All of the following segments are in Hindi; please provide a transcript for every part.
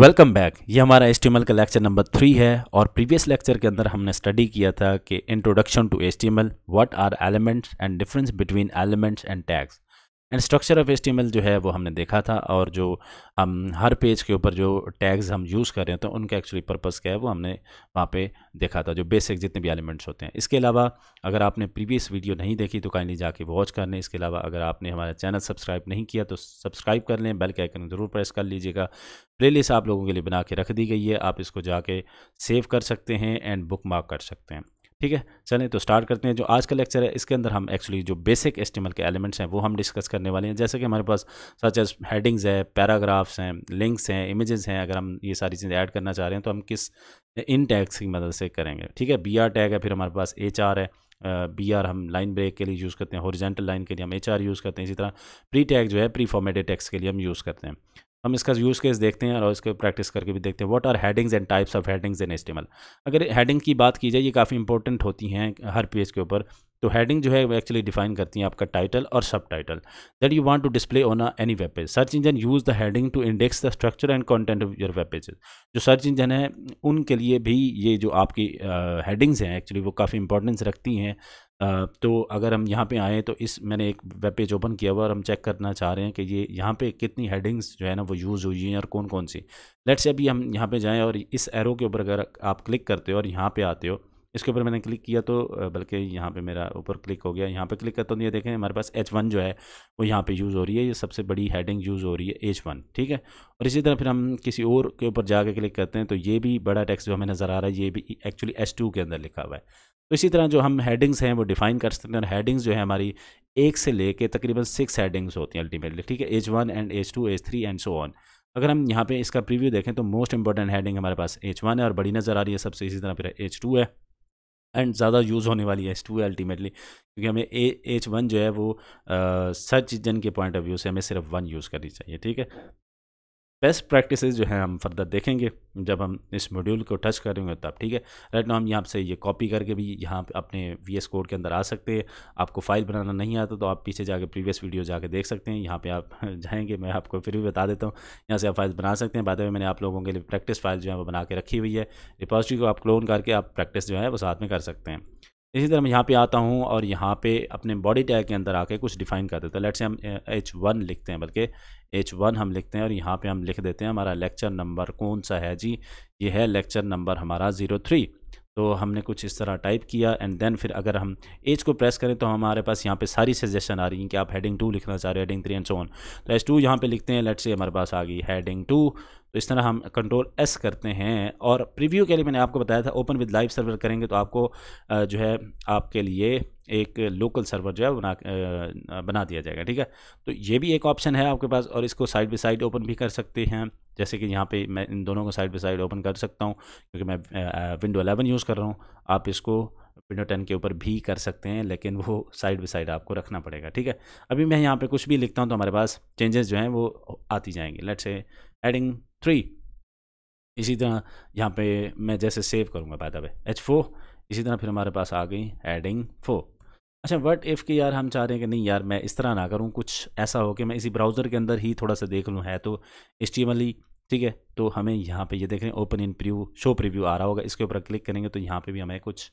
वेलकम बैक ये हमारा एस का लेक्चर नंबर थ्री है और प्रीवियस लेक्चर के अंदर हमने स्टडी किया था कि introduction to S T M L what are elements and difference between elements and tags and structure of S जो है वो हमने देखा था और जो हम हर पेज के ऊपर जो टैग्स हम यूज़ कर रहे हैं तो उनका एक्चुअली पर्पज़ क्या है वो हमने वहाँ पे देखा था जो बेसिक जितने भी एलिमेंट्स होते हैं इसके अलावा अगर आपने प्रीवियस वीडियो नहीं देखी तो काइंडली जाके वॉच कर लें इसके अलावा अगर आपने हमारा चैनल सब्सक्राइब नहीं किया तो सब्सक्राइब कर लें बेल के आइकन ज़रूर प्रेस कर लीजिएगा प्ले आप लोगों के लिए बना के रख दी गई है आप इसको जाके सेव कर सकते हैं एंड बुक कर सकते हैं ठीक है चलें तो स्टार्ट करते हैं जो आज का लेक्चर है इसके अंदर हम एक्चुअली जो बेसिक एस्टिमल के एलिमेंट्स हैं वो हम डिस्कस करने वाले हैं जैसे कि हमारे पास सच एज हेडिंग्स है पैराग्राफ्स हैं लिंक्स हैं इमेजेस हैं अगर हम ये सारी चीज़ें ऐड करना चाह रहे हैं तो हम किस इन टैग्स की मदद से करेंगे ठीक है बी आर टैग है फिर हमारे पास एच आर है बी uh, आर हम लाइन ब्रेक के लिए यूज़ करते हैं हॉरिजेंटल लाइन के लिए हम एच आर यूज़ करते हैं इसी तरह प्री टैग जो है प्री फॉर्मेटेड टैक्स के लिए हम यूज़ करते हैं हम इसका यूज़ केस देखते हैं और इसको प्रैक्टिस करके भी देखते हैं what are headings and types of headings in HTML अगर हेडिंग की बात की जाए ये काफ़ी इंपॉर्टेंट होती हैं हर पेज के ऊपर तो हेडिंग जो है वो एक्चुअली डिफाइन करती हैं आपका टाइटल और subtitle that you want to display on any web page search engine use the heading to index the structure and content of your web pages जो सर्च इंजन है उनके लिए भी ये जो आपकी हेडिंग्स हैं एक्चुअली वो काफ़ी इंपॉर्टेंस रखती हैं तो अगर हम यहाँ पे आएँ तो इस मैंने एक वेब पेज ओपन किया हुआ और हम चेक करना चाह रहे हैं कि ये यहाँ पे कितनी हेडिंग्स जो है ना वो यूज़ हुई हैं और कौन कौन सी लेट्स से अभी हम यहाँ पे जाएं और इस एरो के ऊपर अगर आप क्लिक करते हो और यहाँ पे आते हो इसके ऊपर मैंने क्लिक किया तो बल्कि यहाँ पे मेरा ऊपर क्लिक हो गया यहाँ पे क्लिक करता तो हूँ ये देखें हमारे पास एच वन जो है वो यहाँ पे यूज़ हो रही है ये सबसे बड़ी हेडिंग यूज़ हो रही है एच वन ठीक है और इसी तरह फिर हम किसी और के ऊपर कर क्लिक करते हैं तो ये भी बड़ा टैक्स जो हमें नज़र आ रहा है ये भी एक्चुअली एच टू के अंदर लिखा हुआ है तो इसी तरह जो हम हेडिंग्स हैं वो डिफ़ाइन कर सकते हैं और हेडिंग्स जो है हमारी एक से लेके तकरीबन सिक्स हेडिंग्स होती हैं अल्टीमेटली ठीक है H one and H two H three and so on अगर हम यहाँ पे इसका प्रीव्यू देखें तो मोस्ट इंपॉर्टेंट हेडिंग हमारे पास एच वन है और बड़ी नज़र आ रही है सबसे इसी तरह फिर एच टू है एंड ज़्यादा यूज़ होने वाली है एस टू अल्टीमेटली क्योंकि हमें ए एच वन जो है वो सर्च इंजन के पॉइंट ऑफ व्यू से हमें सिर्फ वन यूज़ करनी चाहिए ठीक है बेस्ट प्रैक्टिस जो है हम फर्दर देखेंगे जब हम इस मॉड्यूल को टच करेंगे तब ठीक है राइट ना हम यहाँ से ये कॉपी करके भी यहाँ अपने वी एस कोड के अंदर आ सकते हैं आपको फाइल बनाना नहीं आता तो आप पीछे जाके प्रीवियस वीडियो जाके देख सकते हैं यहाँ पे आप जाएंगे मैं आपको फिर भी बता देता हूँ यहाँ से आप फाइल बना सकते हैं बाद में मैंने आप लोगों के लिए प्रैक्टिस फाइल जो है वो बना के रखी हुई है रिपोजिटरी को आप क्लोन करके आप प्रैक्टिस जो है वो साथ में कर सकते हैं इसी तरह मैं यहाँ पे आता हूँ और यहाँ पे अपने बॉडी टैग के अंदर आके कुछ डिफाइन कर देता हैं लेट से हम एच वन लिखते हैं बल्कि एच वन हम लिखते हैं और यहाँ पे हम लिख देते हैं हमारा लेक्चर नंबर कौन सा है जी ये है लेक्चर नंबर हमारा ज़ीरो थ्री तो हमने कुछ इस तरह टाइप किया एंड देन फिर अगर हम एज को प्रेस करें तो हमारे पास यहाँ पे सारी सजेशन आ रही हैं कि आप हेडिंग टू लिखना चाह रहे हैं हेडिंग थ्री एंड सोन तो एस टू यहाँ पर लिखते हैं लेट से हमारे पास आ गई हेडिंग टू तो इस तरह हम कंट्रोल एस करते हैं और प्रीव्यू के लिए मैंने आपको बताया था ओपन विद लाइव सर्वर करेंगे तो आपको जो है आपके लिए एक लोकल सर्वर जो है बना बना दिया जाएगा ठीक है तो ये भी एक ऑप्शन है आपके पास और इसको साइड बाई साइड ओपन भी कर सकते हैं जैसे कि यहाँ पे मैं इन दोनों को साइड बाई साइड ओपन कर सकता हूँ क्योंकि मैं विंडो 11 यूज़ कर रहा हूँ आप इसको विंडो टेन के ऊपर भी कर सकते हैं लेकिन वो साइड बाई साइड आपको रखना पड़ेगा ठीक है अभी मैं यहाँ पे कुछ भी लिखता हूँ तो हमारे पास चेंजेस जो हैं वो आती जाएंगे लेट से एडिंग थ्री इसी तरह यहाँ पर मैं जैसे सेव करूँगा पैदा एच फोर इसी तरह फिर हमारे पास आ गई एडिंग फोर अच्छा वट इफ़ कि यार हम चाह रहे हैं कि नहीं यार मैं इस तरह ना करूँ कुछ ऐसा हो कि मैं इसी ब्राउज़र के अंदर ही थोड़ा सा देख लूँ है तो एच ठीक है तो हमें यहाँ पे ये देख रहे हैं open in preview show preview आ रहा होगा इसके ऊपर क्लिक करेंगे तो यहाँ पे भी हमें कुछ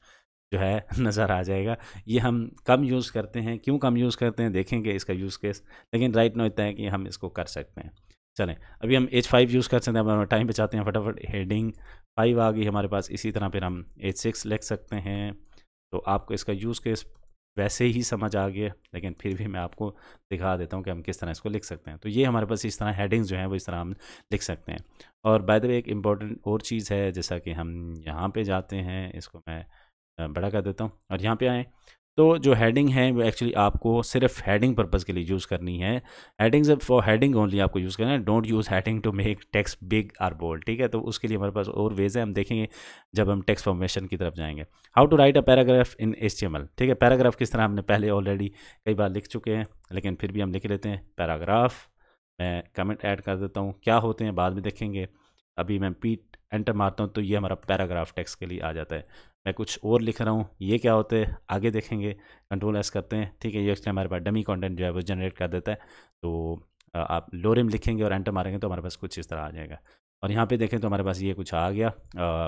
जो है नज़र आ जाएगा ये हम कम यूज़ करते हैं क्यों कम यूज़ करते हैं देखेंगे इसका यूज़ केस लेकिन राइट नो इतना है कि हम इसको कर सकते हैं चलें अभी हम एच फाइव यूज़ कर सकते हैं टाइम बचाते हैं फटाफट हेडिंग फाइव आ गई हमारे पास इसी तरह फिर हम एच सिक्स लिख सकते हैं तो आपको इसका यूज़ केस वैसे ही समझ आ गया लेकिन फिर भी मैं आपको दिखा देता हूँ कि हम किस तरह इसको लिख सकते हैं तो ये हमारे पास इस तरह हेडिंग्स जो हैं वो इस तरह हम लिख सकते हैं और बाय द वे एक इम्पॉर्टेंट और चीज़ है जैसा कि हम यहाँ पे जाते हैं इसको मैं बड़ा कर देता हूँ और यहाँ पे आएँ तो जो हेडिंग है वो एक्चुअली आपको सिर्फ हेडिंग पर्पज़ के लिए यूज़ करनी है हेडिंग्स फॉर हेडिंग ओनली आपको यूज़ करना है don't use heading to make text big or bold ठीक है तो उसके लिए हमारे पास और वेज है हम देखेंगे जब हम टेक्स फॉर्मेशन की तरफ जाएंगे how to write a paragraph in H ठीक है पैराग्राफ किस तरह हमने पहले ऑलरेडी कई बार लिख चुके हैं लेकिन फिर भी हम लिख लेते हैं पैराग्राफ मैं कमेंट ऐड कर देता हूँ क्या होते हैं बाद में देखेंगे अभी मैं पीट एंटर मारता हूँ तो ये हमारा पैराग्राफ टेक्स्ट के लिए आ जाता है मैं कुछ और लिख रहा हूँ ये क्या होते हैं आगे देखेंगे कंट्रोल एस करते हैं ठीक है ये एक्चुअली हमारे पास डमी कंटेंट जो है वो जनरेट कर देता है तो आप लोरिम लिखेंगे और एंटर मारेंगे तो हमारे पास कुछ इस तरह आ जाएगा और यहाँ पे देखें तो हमारे पास ये कुछ आ गया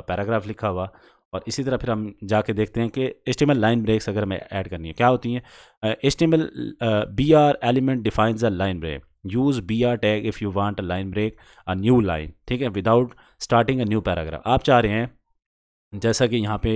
पैराग्राफ लिखा हुआ और इसी तरह फिर हम जाके देखते हैं कि एस्टिमल लाइन ब्रेक्स अगर हमें ऐड करनी है क्या होती हैं HTML B R element defines a line break use B R tag if you want a line break a new line ठीक है without starting a new paragraph आप चाह रहे हैं जैसा कि यहाँ पे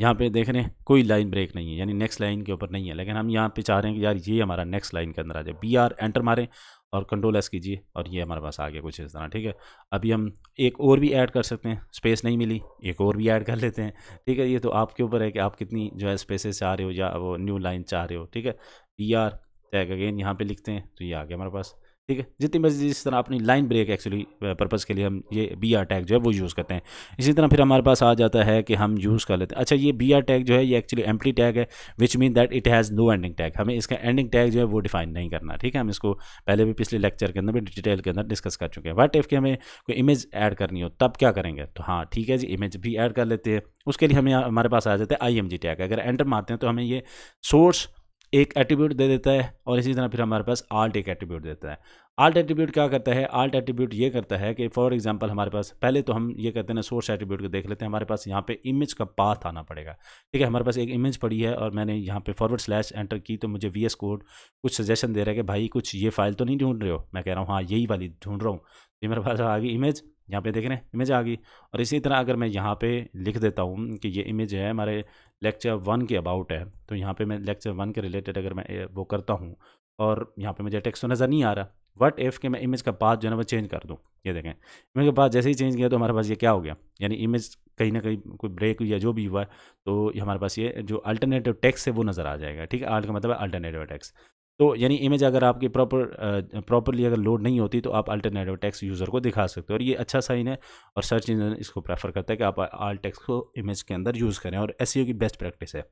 यहाँ पे देख रहे हैं कोई लाइन ब्रेक नहीं है यानी नेक्स्ट लाइन के ऊपर नहीं है लेकिन हम यहाँ पे चाह रहे हैं कि यार ये हमारा नेक्स्ट लाइन के अंदर आ जाए बी आर एंटर मारें और कंट्रोल एस कीजिए और ये हमारे पास आ गया कुछ इस तरह ठीक है अभी हम एक और भी ऐड कर सकते हैं स्पेस नहीं मिली एक और भी ऐड कर लेते हैं ठीक है ये तो आपके ऊपर है कि आप कितनी जो है स्पेसेस चाह रहे हो या वो न्यू लाइन चाह रहे हो ठीक है बी आर टैग अगेन यहाँ पर लिखते हैं तो ये आ गया हमारे पास ठीक है जितनी मर्जी इस तरह अपनी लाइन ब्रेक एक्चुअली पर्पज़ के लिए हम ये बी आर टैग जो है वो यूज़ करते हैं इसी तरह फिर हमारे पास आ जाता है कि हम यूज़ कर लेते हैं अच्छा ये बी आर टैग जो है ये एक्चुअली एम्पली टैग है which mean that it has no ending tag हमें इसका एंडिंग टैग जो है वो डिफाइन नहीं करना ठीक है हम इसको पहले भी पिछले लेक्चर के अंदर भी डिटेल के अंदर डिस्कस कर चुके हैं वट इफ़ के हमें कोई इमेज ऐड करनी हो तब क्या करेंगे तो हाँ ठीक है जी इमेज भी ऐड कर लेते हैं उसके लिए हमें हमारे पास आ जाता है आई एम जी टैग अगर एंटर मारते हैं तो हमें ये सोर्स एक एट्रीब्यूट दे देता है और इसी तरह फिर हमारे पास आल्ट एक एट्रीब्यूट देता है आल्ट एट्रीब्यूट क्या करता है आल्ट एट्रीब्यूट ये करता है कि फॉर एग्जांपल हमारे पास पहले तो हम ये करते हैं ना सोर्स एट्रीब्यूट को देख लेते हैं हमारे पास यहाँ पे इमेज का पाथ आना पड़ेगा ठीक है हमारे पास एक इमेज पड़ी है और मैंने यहाँ पे फॉरवर्ड स्लैश एंटर की तो मुझे वी कोड कुछ सजेशन दे रहा है कि भाई कुछ ये फाइल तो नहीं ढूंढ रहे हो मैं कह रहा हूँ हाँ यही वाली ढूंढ रहा हूँ ये मेरे पास आ गई इमेज यहाँ पे देख रहे हैं इमेज आ गई और इसी तरह अगर मैं यहाँ पे लिख देता हूँ कि ये इमेज है हमारे लेक्चर वन के अबाउट है तो यहाँ पे मैं लेक्चर वन के रिलेटेड अगर मैं वो करता हूँ और यहाँ पे मुझे टेक्स्ट तो नज़र नहीं आ रहा वट इफ के मैं इमेज का पाथ जो है ना वो चेंज कर दूँ ये देखें इमेज का पाथ जैसे ही चेंज किया तो हमारे पास ये क्या हो गया यानी इमेज कहीं ना कहीं कोई ब्रेक या जो भी हुआ है तो हमारे पास ये जो अल्टरनेटिव टैक्स है वो नज़र आ जाएगा ठीक है आल्ट का मतलब है अल्टरनेटिव टैक्स तो यानी इमेज अगर आपकी प्रॉपर प्रॉपरली अगर लोड नहीं होती तो आप अल्टरनेटिव टेक्स यूज़र को दिखा सकते हो और ये अच्छा साइन है और सर्च इंजन इसको प्रेफर करता है कि आप आल टेक्स को इमेज के अंदर यूज़ करें और एस e की बेस्ट प्रैक्टिस है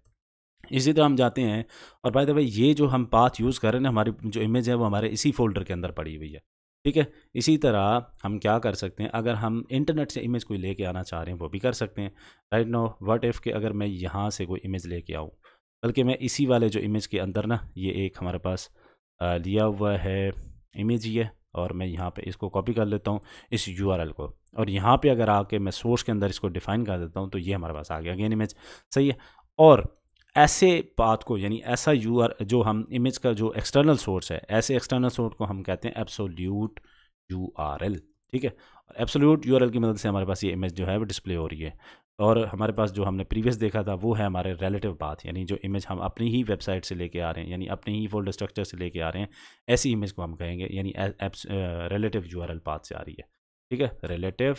इसी तरह हम जाते हैं और बाय द वे ये जो हम पाथ यूज़ कर रहे हैं हमारी जो इमेज है वो हमारे इसी फोल्डर के अंदर पड़ी हुई है ठीक है इसी तरह हम क्या कर सकते हैं अगर हम इंटरनेट से इमेज कोई लेके आना चाह रहे हैं वो भी कर सकते हैं राइट नो व्हाट इफ़ के अगर मैं यहाँ से कोई इमेज लेके आऊँ बल्कि मैं इसी वाले जो इमेज के अंदर ना ये एक हमारे पास लिया हुआ है इमेज ये और मैं यहाँ पे इसको कॉपी कर लेता हूँ इस यूआरएल को और यहाँ पे अगर आके मैं सोर्स के अंदर इसको डिफ़ाइन कर देता हूँ तो ये हमारे पास आ गया अगेन इमेज सही है और ऐसे बात को यानी ऐसा यू जो हम इमेज का जो एक्सटर्नल सोर्स है ऐसे एक्सटर्नल सोर्स को हम कहते हैं एप्सोल्यूट यू ठीक है एप्सोल्यूट यू की मदद से हमारे पास ये इमेज जो है वो डिस्प्ले हो रही है और हमारे पास जो हमने प्रीवियस देखा था वो है हमारे रिलेटिव पाथ यानी जो इमेज हम अपनी ही वेबसाइट से लेके आ रहे हैं यानी अपने ही फोल्डर स्ट्रक्चर से लेके आ रहे हैं ऐसी इमेज को हम कहेंगे यानी रिलेटिव यू पाथ से आ रही है ठीक है रिलेटिव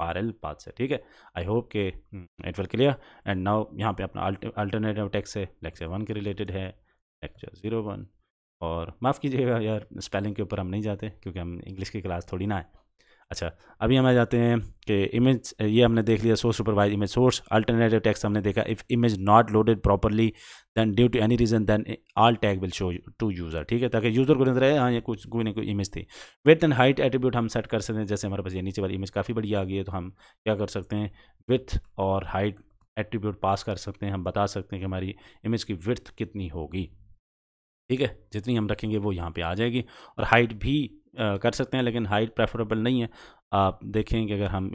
आर एल पाथ से ठीक है आई होप के it will clear and now यहाँ पे अपना अल्टरनेटिव टेक्स है लेक्चर वन के रिलेटेड है लेक्चर ज़ीरो वन और माफ़ कीजिएगा यार स्पेलिंग के ऊपर हम नहीं जाते क्योंकि हम इंग्लिश की क्लास थोड़ी ना है अच्छा अभी हम आ जाते हैं कि इमेज ये हमने देख लिया source supervise image source alternative text हमने देखा if image not loaded properly then due to any reason then alt tag will show to user ठीक है ताकि यूज़र को नजर आए हाँ ये कुछ कोई ना कोई इमेज थी विथ एंड हाइट एट्रीब्यूट हम सेट कर सकते हैं जैसे हमारे पास ये नीचे वाली इमेज काफ़ी बढ़िया आ गई है तो हम क्या कर सकते हैं विथ और हाइट एट्रीब्यूट पास कर सकते हैं हम बता सकते हैं कि हमारी इमेज की विथ कितनी होगी ठीक है जितनी हम रखेंगे वो यहाँ पे आ जाएगी और हाइट भी कर सकते हैं लेकिन हाइट प्रेफरेबल नहीं है आप देखें कि अगर हम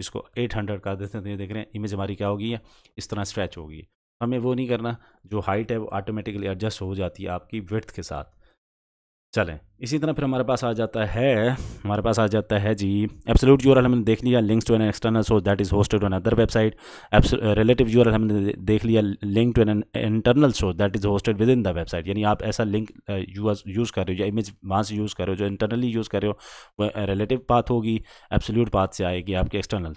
इसको 800 कर देते हैं तो ये देख रहे हैं इमेज हमारी क्या होगी है इस तरह स्ट्रेच होगी हमें वो नहीं करना जो हाइट है वो ऑटोमेटिकली एडजस्ट हो जाती है आपकी वर्थ के साथ चलें इसी तरह फिर हमारे पास आ जाता है हमारे पास आ जाता है जी एब्सोल्यूट यूर हमने देख लिया links to an external source that is hosted on other website relative URL हमने देख लिया link to an internal source that is hosted within the website यानी आप ऐसा लिंक यूज़ uh, कर रहे हो या इमेज वहाँ से यूज़ कर रहे हो जो इंटरनली यूज़ कर रहे हो वो रिलेटिव uh, पाथ होगी एब्सोल्यूट पाथ से आएगी आपके एक्सटर्नल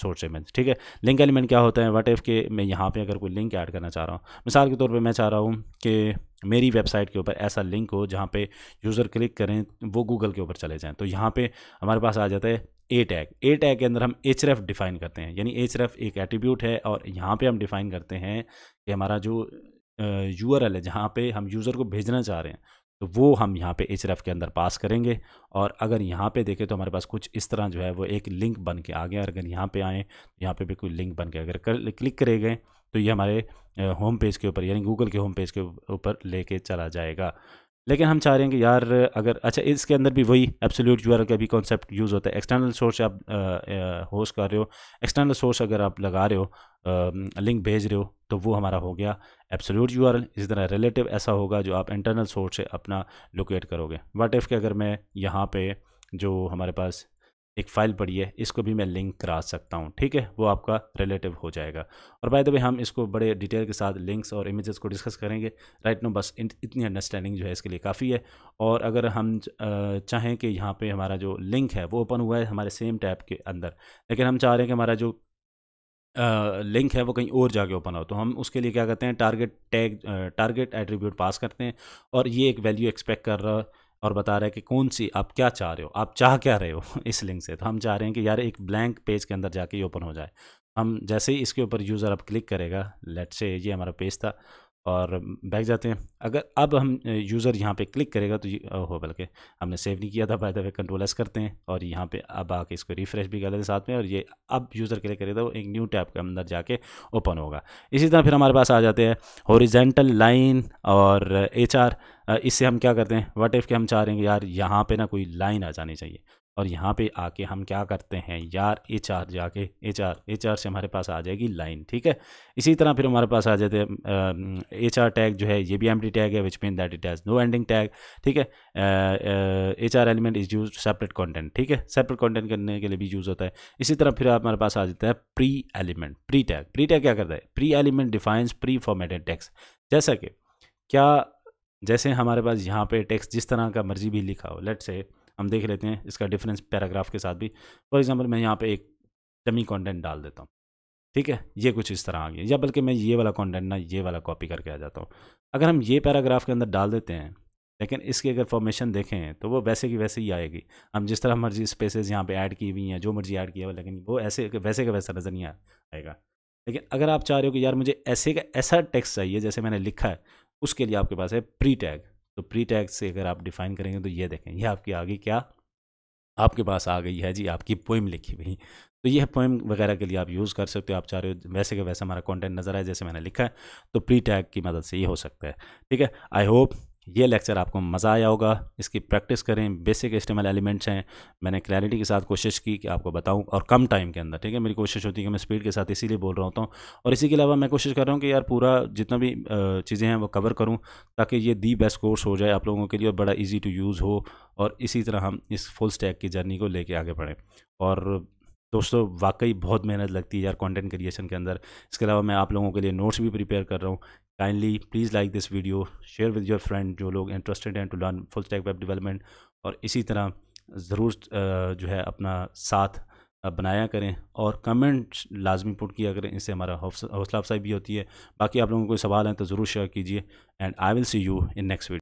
सोर्स इमेज ठीक है लिंक एलिमेंट क्या होता है वट इफ़ के मैं यहाँ पर अगर कोई लिंक ऐड करना चाह रहा हूँ मिसाल के तौर पर मैं चाह रहा हूँ कि मेरी वेबसाइट के ऊपर ऐसा लिंक हो जहाँ पे यूज़र क्लिक करें वो गूगल के ऊपर चले जाएँ तो यहाँ पे हमारे पास आ जाता है ए टैग ए टैग के अंदर हम एच रेफ डिफाइन करते हैं यानी एच रेफ एक एटीब्यूट है और यहाँ पे हम डिफाइन करते हैं कि हमारा जो यू आर एल है जहाँ पे हम यूज़र को भेजना चाह रहे हैं तो वो हम यहाँ पे एच के अंदर पास करेंगे और अगर यहाँ पे देखें तो हमारे पास कुछ इस तरह जो है वो एक लिंक बन के आ गया अगर यहाँ पे आएँ तो यहाँ पे भी कोई लिंक बन के अगर कर, क्लिक करे गए तो ये हमारे होम पेज के ऊपर यानी गूगल के होम पेज के ऊपर लेके चला जाएगा लेकिन हम चाह रहे हैं कि यार अगर अच्छा इसके अंदर भी वही एब्सोल्यूट यू का भी कॉन्सेप्ट यूज़ होता है एक्सटर्नल सोर्स आप होस्ट कर रहे हो एक्सटर्नल सोर्स अगर आप लगा रहे हो आ, लिंक भेज रहे हो तो वो हमारा हो गया एब्सोल्यूट यू इसी तरह रिलेटिव ऐसा होगा जो आप इंटरनल सोर्स से अपना लोकेट करोगे वाट इफ़ के अगर मैं यहाँ पे जो हमारे पास एक फ़ाइल पड़ी है इसको भी मैं लिंक करा सकता हूँ ठीक है वो आपका रिलेटिव हो जाएगा और बाय द वे हम इसको बड़े डिटेल के साथ लिंक्स और इमेजेस को डिस्कस करेंगे राइट नो बस इतनी अंडरस्टैंडिंग जो है इसके लिए काफ़ी है और अगर हम चाहें कि यहाँ पे हमारा जो लिंक है वो ओपन हुआ है हमारे सेम टैप के अंदर लेकिन हम चाह रहे हैं कि हमारा जो लिंक uh, है वो कहीं और जाके ओपन हो तो हम उसके लिए क्या करते हैं target tag target attribute pass करते हैं और ये एक वैल्यू एक्सपेक्ट कर रहा और बता रहा है कि कौन सी आप क्या चाह रहे हो आप चाह क्या रहे हो इस लिंक से तो हम चाह रहे हैं कि यार एक ब्लैंक पेज के अंदर जाके ये ओपन हो जाए हम जैसे ही इसके ऊपर यूज़र अब क्लिक करेगा लेट से ये हमारा पेज था और बैठ जाते हैं अगर अब हम यूज़र यहाँ पे क्लिक करेगा तो ये हो बल्कि हमने सेव नहीं किया था by the way control S करते हैं और यहाँ पे अब आके इसको रिफ़्रेश भी कर लेते हैं साथ में और ये अब यूज़र क्लिक करेगा तो एक न्यू टैब के अंदर जाके ओपन होगा इसी तरह फिर हमारे पास आ जाते हैं हॉरिजेंटल लाइन और एच आर इससे हम क्या करते हैं वट इफ़ के हम चाह रहे हैं यार यहाँ पे ना कोई लाइन आ जानी चाहिए और यहाँ पे आके हम क्या करते हैं यार एच आर जाके एच आर एच आर से हमारे पास आ जाएगी लाइन ठीक है इसी तरह फिर हमारे पास आ जाते हैं एच आर टैग जो है ये भी एम टैग है which mean that it has no ending tag ठीक है H R element is use separate content ठीक है सेपरेट कॉन्टेंट करने के लिए भी यूज़ होता है इसी तरह फिर हमारे पास आ जाता है pre element pre tag pre tag क्या करता है pre element defines preformatted text जैसा कि क्या जैसे हमारे पास यहाँ पे टेक्स्ट जिस तरह का मर्जी भी लिखा हो लेट से हम देख लेते हैं इसका डिफरेंस पैराग्राफ के साथ भी फॉर एग्जांपल मैं यहाँ पे एक डमी कंटेंट डाल देता हूँ ठीक है ये कुछ इस तरह आ गया या बल्कि मैं ये वाला कंटेंट ना ये वाला कॉपी करके आ जाता हूँ अगर हम ये पैराग्राफ के अंदर डाल देते हैं लेकिन इसकी अगर फॉर्मेशन देखें तो वो वैसे की वैसे ही आएगी हम जिस तरह मर्जी स्पेसेस यहाँ पे ऐड की हुई हैं जो मर्जी ऐड किया हुआ लेकिन वो ऐसे वैसे का वैसा नज़र नहीं आएगा लेकिन अगर आप चाह रहे हो कि यार मुझे ऐसे का ऐसा टेक्स्ट चाहिए जैसे मैंने लिखा है उसके लिए आपके पास है प्री टैग तो प्री टैग से अगर आप डिफाइन करेंगे तो ये देखें ये आपकी आगे क्या आपके पास आ गई है जी आपकी पोइम लिखी हुई तो यह पोइम वगैरह के लिए आप यूज़ कर सकते हो आप चाह रहे हो वैसे के वैसे हमारा कंटेंट नज़र आए जैसे मैंने लिखा है तो प्री टैग की मदद से ये हो सकता है ठीक है आई होप ये लेक्चर आपको मज़ा आया होगा इसकी प्रैक्टिस करें बेसिक एस्टेमल एलिमेंट्स हैं मैंने क्लैरिटी के साथ कोशिश की कि आपको बताऊं और कम टाइम के अंदर ठीक है मेरी कोशिश होती है कि मैं स्पीड के साथ इसीलिए बोल रहा होता हूं और इसी के अलावा मैं कोशिश कर रहा हूं कि यार पूरा जितना भी चीज़ें हैं वो कवर करूँ ताकि ये दी बेस्ट कोर्स हो जाए आप लोगों के लिए और बड़ा ईजी टू यूज़ हो और इसी तरह हम इस फुल स्टैक की जर्नी को लेके आगे बढ़ें और दोस्तों वाकई बहुत मेहनत लगती है यार कंटेंट क्रिएशन के अंदर इसके अलावा मैं आप लोगों के लिए नोट्स भी प्रिपेयर कर रहा हूँ kindly please like this video share with your friend जो लोग इंटरेस्टेड हैं to learn full stack web development और इसी तरह ज़रूर जो है अपना साथ बनाया करें और कमेंट्स लाजमी पुट किया करें इससे हमारा हौसला अफसाई भी होती है बाकी आप लोगों को सवाल हैं तो ज़रूर शेयर कीजिए and I will see you in next video